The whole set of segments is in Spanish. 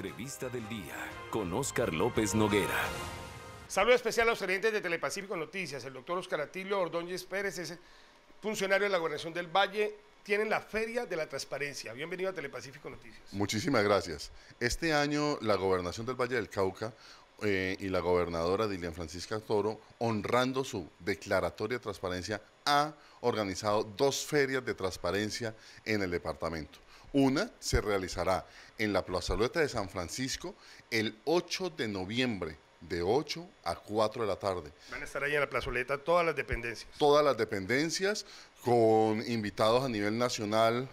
entrevista del día con Oscar López Noguera. Saludo especial a los gerentes de Telepacífico Noticias. El doctor Oscar Atilio Ordóñez Pérez es funcionario de la Gobernación del Valle. Tienen la Feria de la Transparencia. Bienvenido a Telepacífico Noticias. Muchísimas gracias. Este año la Gobernación del Valle del Cauca eh, y la gobernadora Dilian Francisca Toro, honrando su declaratoria de transparencia, ha organizado dos ferias de transparencia en el departamento. Una se realizará en la plazoleta de San Francisco el 8 de noviembre de 8 a 4 de la tarde. Van a estar ahí en la plazoleta todas las dependencias. Todas las dependencias con invitados a nivel nacional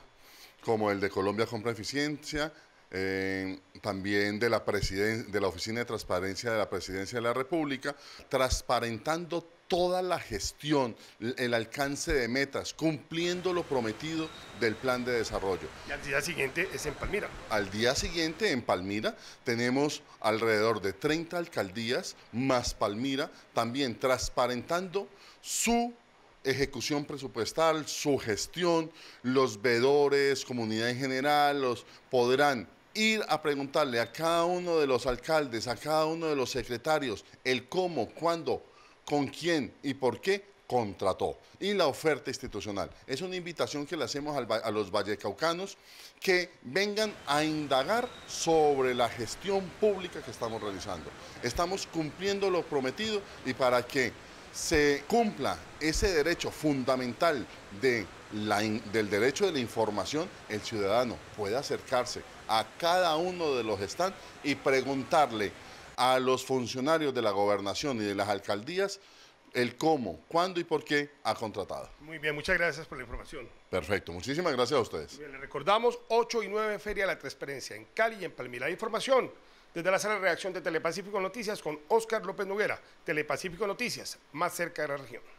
como el de Colombia Compra Eficiencia, eh, también de la, de la Oficina de Transparencia de la Presidencia de la República, transparentando toda la gestión, el alcance de metas, cumpliendo lo prometido del plan de desarrollo. Y al día siguiente es en Palmira. Al día siguiente en Palmira tenemos alrededor de 30 alcaldías más Palmira también transparentando su ejecución presupuestal, su gestión, los vedores, comunidad en general, los podrán ir a preguntarle a cada uno de los alcaldes, a cada uno de los secretarios, el cómo, cuándo, con quién y por qué contrató y la oferta institucional. Es una invitación que le hacemos a los vallecaucanos que vengan a indagar sobre la gestión pública que estamos realizando. Estamos cumpliendo lo prometido y para que se cumpla ese derecho fundamental de del derecho de la información, el ciudadano puede acercarse a cada uno de los stands y preguntarle a los funcionarios de la gobernación y de las alcaldías el cómo, cuándo y por qué ha contratado. Muy bien, muchas gracias por la información. Perfecto, muchísimas gracias a ustedes. Bien, recordamos 8 y 9 Feria de la Transparencia en Cali y en Palmira. Información desde la sala de reacción de Telepacífico Noticias con Oscar López Noguera, Telepacífico Noticias, más cerca de la región.